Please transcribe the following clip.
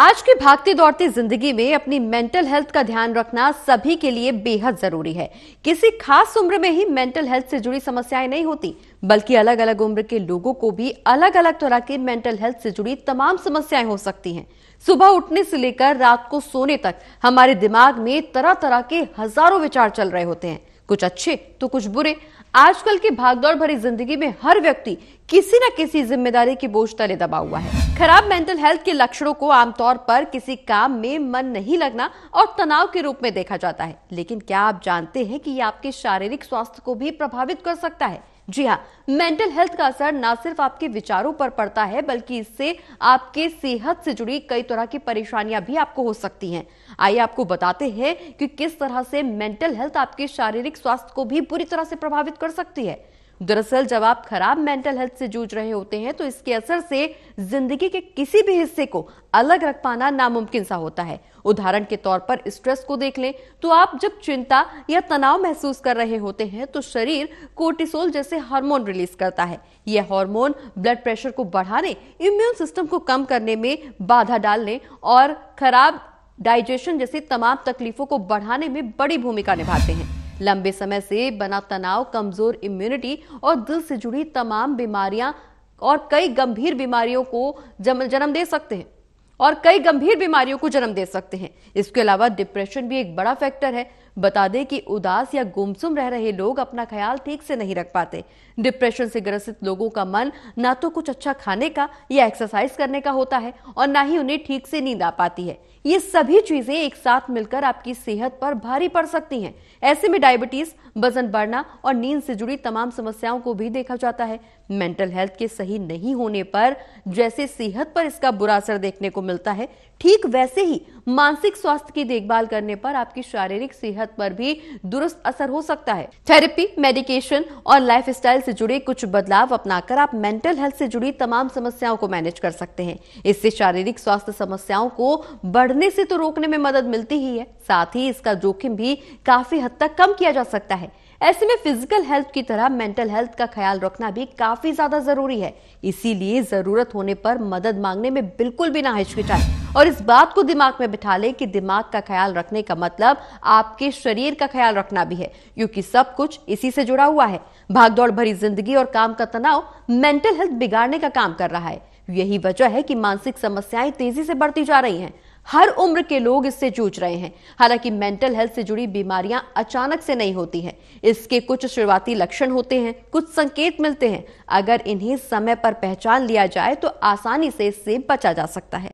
आज की भागती दौड़ती जिंदगी में अपनी मेंटल हेल्थ का ध्यान रखना सभी के लिए बेहद जरूरी है किसी खास उम्र में ही मेंटल हेल्थ से जुड़ी समस्याएं नहीं होती बल्कि अलग अलग उम्र के लोगों को भी अलग अलग तरह की मेंटल हेल्थ से जुड़ी तमाम समस्याएं हो सकती हैं सुबह उठने से लेकर रात को सोने तक हमारे दिमाग में तरह तरह के हजारों विचार चल रहे होते हैं कुछ अच्छे तो कुछ बुरे आजकल की भागदौड़ भरी जिंदगी में हर व्यक्ति किसी न किसी जिम्मेदारी के बोझ तले दबा हुआ है खराब मेंटल हेल्थ के लक्षणों को आमतौर पर किसी काम में मन नहीं लगना और तनाव के रूप में देखा जाता है लेकिन क्या आप जानते हैं कि ये आपके शारीरिक स्वास्थ्य को भी प्रभावित कर सकता है जी हाँ मेंटल हेल्थ का असर ना सिर्फ आपके विचारों पर पड़ता है बल्कि इससे आपके सेहत से जुड़ी कई तरह की परेशानियां भी आपको हो सकती हैं आइए आपको बताते हैं कि किस तरह से मेंटल हेल्थ आपके शारीरिक स्वास्थ्य को भी बुरी तरह से प्रभावित कर सकती है दरअसल जब आप खराब मेंटल हेल्थ से जूझ रहे होते हैं तो इसके असर से जिंदगी के किसी भी हिस्से को अलग रख पाना नामुमकिन सा होता है उदाहरण के तौर पर स्ट्रेस को देख लें तो आप जब चिंता या तनाव महसूस कर रहे होते हैं तो शरीर कोर्टिसोल जैसे हार्मोन रिलीज करता है यह हार्मोन ब्लड प्रेशर को बढ़ाने इम्यून सिस्टम को कम करने में बाधा डालने और खराब डाइजेशन जैसी तमाम तकलीफों को बढ़ाने में बड़ी भूमिका निभाते हैं लंबे समय से बना तनाव कमजोर इम्यूनिटी और दिल से जुड़ी तमाम बीमारियां और कई गंभीर बीमारियों को जन्म दे सकते हैं और कई गंभीर बीमारियों को जन्म दे सकते हैं इसके अलावा डिप्रेशन भी एक बड़ा फैक्टर है बता दें कि उदास या गुमसुम रह रहे लोग अपना ख्याल ठीक से नहीं रख पाते डिप्रेशन से ग्रसित लोगों का मन ना तो कुछ अच्छा खाने का या एक्सरसाइज करने का होता है और ना ही उन्हें ठीक से नींद आ पाती है ये सभी चीजें एक साथ मिलकर आपकी सेहत पर भारी पड़ सकती हैं ऐसे में डायबिटीज वजन बढ़ना और नींद से जुड़ी तमाम समस्याओं को भी देखा जाता है मेंटल हेल्थ के सही नहीं होने पर जैसे सेहत पर इसका बुरा असर देखने को मिलता है ठीक वैसे ही मानसिक स्वास्थ्य की देखभाल करने पर आपकी शारीरिक सेहत सेहत पर भी दुरुस्त असर हो सकता है थेरेपी मेडिकेशन और लाइफ से जुड़े कुछ बदलाव अपनाकर आप मेंटल हेल्थ से जुड़ी तमाम समस्याओं को मैनेज कर सकते हैं इससे शारीरिक स्वास्थ्य समस्याओं को बढ़ने से तो रोकने में मदद मिलती ही है साथ ही इसका जोखिम भी काफी हद तक कम किया जा सकता है ऐसे में फिजिकल हेल्थ की तरह मेंटल हेल्थ का ख्याल रखना भी काफी ज्यादा जरूरी है इसीलिए जरूरत होने पर मदद मांगने में बिल्कुल भी ना हिचकिचाए और इस बात को दिमाग में बिठा ले कि दिमाग का ख्याल रखने का मतलब आपके शरीर का ख्याल रखना भी है क्योंकि सब कुछ इसी से जुड़ा हुआ है भागदौड़ भरी जिंदगी और काम का तनाव मेंटल हेल्थ बिगाड़ने का काम कर रहा है यही वजह है कि मानसिक समस्याएं तेजी से बढ़ती जा रही हैं हर उम्र के लोग इससे जूझ रहे हैं हालांकि मेंटल हेल्थ से जुड़ी बीमारियां अचानक से नहीं होती हैं इसके कुछ शुरुआती लक्षण होते हैं कुछ संकेत मिलते हैं अगर इन्हें समय पर पहचान लिया जाए तो आसानी से इससे बचा जा सकता है